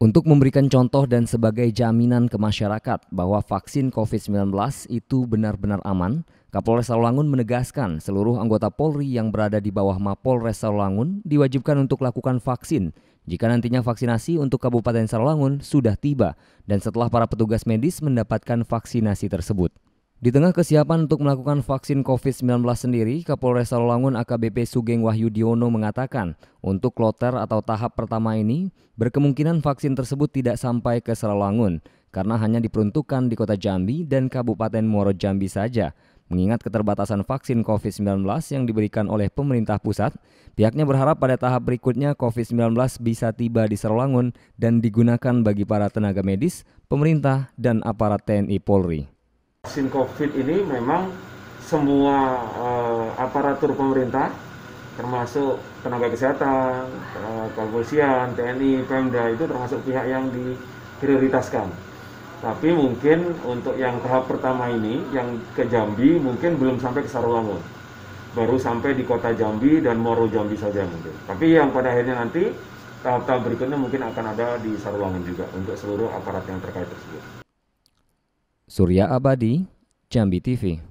Untuk memberikan contoh dan sebagai jaminan ke masyarakat bahwa vaksin COVID-19 itu benar-benar aman, Kapolres Sarolangun menegaskan seluruh anggota Polri yang berada di bawah Mapolres Sarolangun diwajibkan untuk lakukan vaksin jika nantinya vaksinasi untuk Kabupaten Sarolangun sudah tiba dan setelah para petugas medis mendapatkan vaksinasi tersebut. Di tengah kesiapan untuk melakukan vaksin COVID-19 sendiri, Kapolres Salolangun AKBP Sugeng Wahyudiono mengatakan, untuk kloter atau tahap pertama ini, berkemungkinan vaksin tersebut tidak sampai ke Salolangun karena hanya diperuntukkan di Kota Jambi dan Kabupaten Muaro Jambi saja. Mengingat keterbatasan vaksin COVID-19 yang diberikan oleh pemerintah pusat, pihaknya berharap pada tahap berikutnya COVID-19 bisa tiba di Salolangun dan digunakan bagi para tenaga medis, pemerintah, dan aparat TNI Polri vaksin covid ini memang semua uh, aparatur pemerintah termasuk tenaga kesehatan, eh, kepolisian, TNI, Pemda itu termasuk pihak yang diprioritaskan. Tapi mungkin untuk yang tahap pertama ini, yang ke Jambi mungkin belum sampai ke Sarawangun, Baru sampai di kota Jambi dan Moro Jambi saja mungkin. Tapi yang pada akhirnya nanti tahap-tahap berikutnya mungkin akan ada di Sarawangun juga untuk seluruh aparat yang terkait tersebut. Surya Abadi, Jambi TV.